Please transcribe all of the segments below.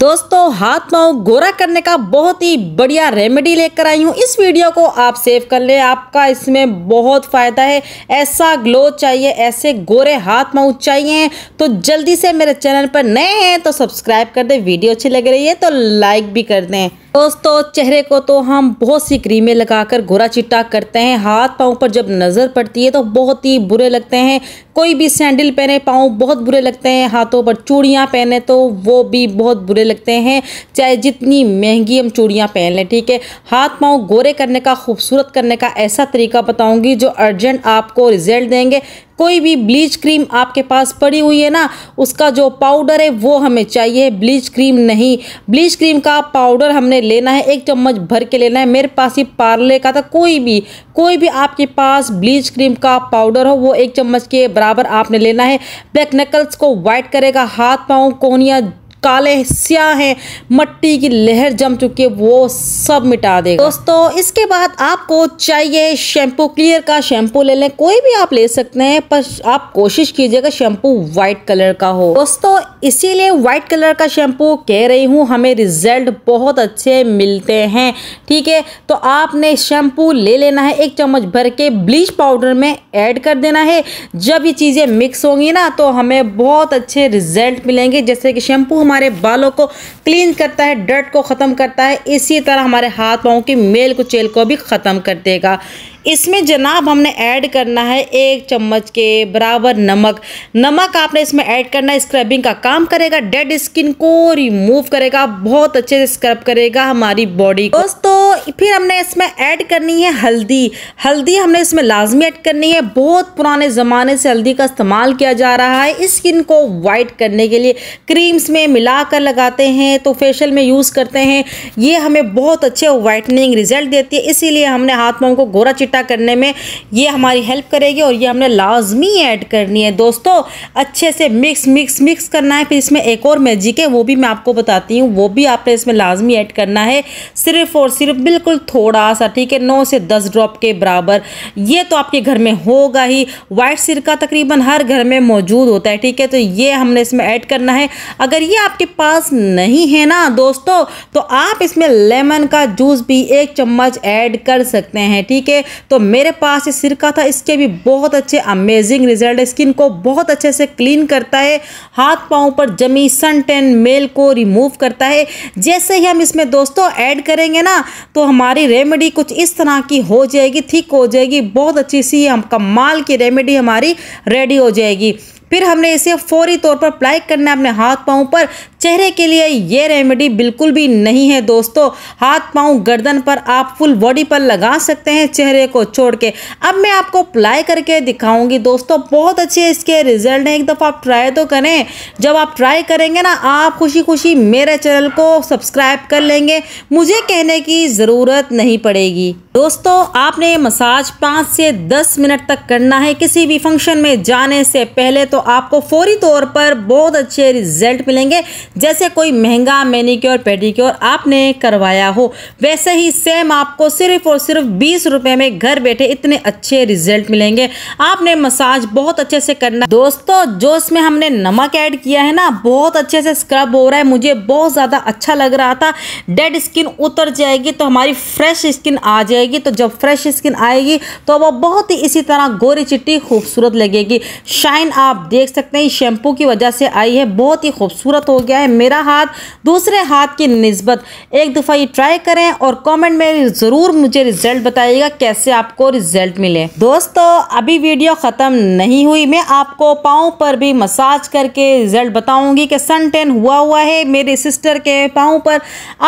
दोस्तों हाथ पाँव गोरा करने का बहुत ही बढ़िया रेमेडी लेकर आई हूँ इस वीडियो को आप सेव कर लें आपका इसमें बहुत फ़ायदा है ऐसा ग्लो चाहिए ऐसे गोरे हाथ पाँव चाहिए तो जल्दी से मेरे चैनल पर नए हैं तो सब्सक्राइब कर दें वीडियो अच्छी लग रही है तो लाइक भी कर दें दोस्तों चेहरे को तो हम बहुत सी क्रीमें लगाकर गोरा चिट्टा करते हैं हाथ पाँव पर जब नज़र पड़ती है तो बहुत ही बुरे लगते हैं कोई भी सैंडल पहने पाँव बहुत बुरे लगते हैं हाथों पर चूड़ियाँ पहने तो वो भी बहुत बुरे लगते हैं चाहे जितनी महंगी हम चूड़ियाँ पहन लें ठीक है हाथ पाँव गोरे करने का खूबसूरत करने का ऐसा तरीका बताऊँगी जो अर्जेंट आपको रिजल्ट देंगे कोई भी ब्लीच क्रीम आपके पास पड़ी हुई है ना उसका जो पाउडर है वो हमें चाहिए ब्लीच क्रीम नहीं ब्लीच क्रीम का पाउडर हमने लेना है एक चम्मच भर के लेना है मेरे पास ही पार्ले का था कोई भी कोई भी आपके पास ब्लीच क्रीम का पाउडर हो वो एक चम्मच के बराबर आपने लेना है ब्लैक नकल्स को वाइट करेगा हाथ पाँव कोनिया काले स्याह हैं मट्टी की लहर जम चुकी है वो सब मिटा देगा दोस्तों इसके बाद आपको चाहिए शैम्पू क्लियर का शैम्पू ले लें कोई भी आप ले सकते हैं पर आप कोशिश कीजिएगा शैम्पू वाइट कलर का हो दोस्तों इसीलिए वाइट कलर का शैम्पू कह रही हूँ हमें रिजल्ट बहुत अच्छे मिलते हैं ठीक है तो आपने शैम्पू ले लेना है एक चम्मच भर के ब्लीच पाउडर में ऐड कर देना है जब ये चीज़ें मिक्स होंगी ना तो हमें बहुत अच्छे रिजल्ट मिलेंगे जैसे कि शैम्पू हम हमारे बालों को क्लीन करता है डर्ट को ख़त्म करता है इसी तरह हमारे हाथ पाँव की मेल कुचेल को भी ख़त्म कर देगा इसमें जनाब हमने ऐड करना है एक चम्मच के बराबर नमक नमक आपने इसमें ऐड करना है स्क्रबिंग का काम करेगा डेड स्किन को रिमूव करेगा बहुत अच्छे से स्क्रब करेगा हमारी बॉडी को दोस्तों फिर हमने इसमें ऐड करनी है हल्दी हल्दी हमने इसमें लाजमी ऐड करनी है बहुत पुराने ज़माने से हल्दी का इस्तेमाल किया जा रहा है स्किन को वाइट करने के लिए क्रीम्स में मिला कर लगाते हैं तो फेशियल में यूज़ करते हैं ये हमें बहुत अच्छे वाइटनिंग रिजल्ट देती है इसीलिए हमने हाथ पाँव को गोरा चिट्टा करने में ये हमारी हेल्प करेगी और ये हमने लाजमी ऐड करनी है दोस्तों अच्छे से मिक्स मिक्स मिक्स करना है फिर इसमें एक और मैजिक है वो भी मैं आपको बताती हूँ वो भी आपने इसमें लाजमी ऐड करना है सिर्फ और सिर्फ बिल्कुल थोड़ा सा ठीक है नौ से दस ड्रॉप के बराबर ये तो आपके घर में होगा ही वाइट सिरका तकरीबन हर घर में मौजूद होता है ठीक है तो ये हमने इसमें ऐड करना है अगर ये आपके पास नहीं है ना दोस्तों तो आप इसमें लेमन का जूस भी एक चम्मच ऐड कर सकते हैं ठीक है तो मेरे पास ये सिरका था इसके भी बहुत अच्छे अमेजिंग रिजल्ट स्किन को बहुत अच्छे से क्लीन करता है हाथ पाँव पर जमी सन टेन मेल को रिमूव करता है जैसे ही हम इसमें दोस्तों ऐड करेंगे ना तो तो हमारी रेमेडी कुछ इस तरह की हो जाएगी ठीक हो जाएगी बहुत अच्छी सी हम कमाल की रेमेडी हमारी रेडी हो जाएगी फिर हमने इसे फौरी तौर पर अप्लाई करना है अपने हाथ पाँव पर चेहरे के लिए ये रेमेडी बिल्कुल भी नहीं है दोस्तों हाथ पाँव गर्दन पर आप फुल बॉडी पर लगा सकते हैं चेहरे को छोड़ के अब मैं आपको अप्लाई करके दिखाऊंगी दोस्तों बहुत अच्छे इसके रिजल्ट हैं एक दफ़ा आप ट्राई तो करें जब आप ट्राई करेंगे ना आप खुशी खुशी मेरे चैनल को सब्सक्राइब कर लेंगे मुझे कहने की ज़रूरत नहीं पड़ेगी दोस्तों आपने मसाज पाँच से दस मिनट तक करना है किसी भी फंक्शन में जाने से पहले तो आपको फौरी तौर पर बहुत अच्छे रिजल्ट मिलेंगे जैसे कोई महंगा मैनिक्योर पेडिक्योर आपने करवाया हो वैसे ही सेम आपको सिर्फ और सिर्फ बीस रुपये में घर बैठे इतने अच्छे रिजल्ट मिलेंगे आपने मसाज बहुत अच्छे से करना दोस्तों जो इसमें हमने नमक ऐड किया है ना बहुत अच्छे से स्क्रब हो रहा है मुझे बहुत ज़्यादा अच्छा लग रहा था डेड स्किन उतर जाएगी तो हमारी फ्रेश स्किन आ जाएगी तो जब फ्रेश स्किन आएगी तो वह बहुत ही इसी तरह गोरी चिट्टी खूबसूरत लगेगी शाइन आप देख सकते हैं शैम्पू की वजह से आई है बहुत ही खूबसूरत हो गया है मेरा हाथ दूसरे हाथ की नस्बत एक दफ़ा ये ट्राई करें और कमेंट में ज़रूर मुझे रिजल्ट बताइएगा कैसे आपको रिजल्ट मिले दोस्तों अभी वीडियो ख़त्म नहीं हुई मैं आपको पाँव पर भी मसाज करके रिजल्ट बताऊँगी कि सन टेन हुआ हुआ है मेरे सिस्टर के पाँव पर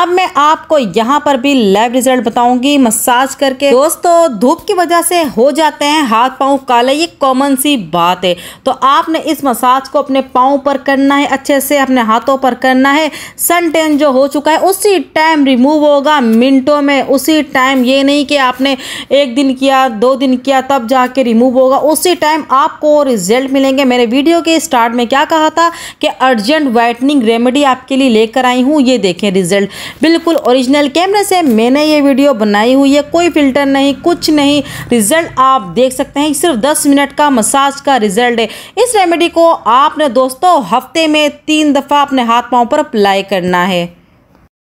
अब मैं आपको यहाँ पर भी लाइव रिजल्ट बताऊँगी मसाज करके दोस्तों धूप की वजह से हो जाते हैं हाथ पाँव काले ये कॉमन सी बात है तो आपने इस मसाज को अपने पाँव पर करना है अच्छे से अपने हाथों पर पर करना है सन टेन जो हो चुका है उसी टाइम रिमूव होगा मिनटों में उसी टाइम ये नहीं कि आपने एक दिन किया दो दिन किया तब जाके रिमूव होगा उसी टाइम आपको रिजल्ट मिलेंगे मेरे वीडियो के स्टार्ट में क्या कहा था कि अर्जेंट वाइटनिंग रेमेडी आपके लिए लेकर आई हूँ ये देखें रिजल्ट बिल्कुल ओरिजिनल कैमरे से मैंने ये वीडियो बनाई हुई है कोई फिल्टर नहीं कुछ नहीं रिजल्ट आप देख सकते हैं सिर्फ दस मिनट का मसाज का रिजल्ट है इस रेमेडी को आपने दोस्तों हफ्ते में तीन दफ़ा अपने हाथ हाथ पाँव पर अप्लाई करना है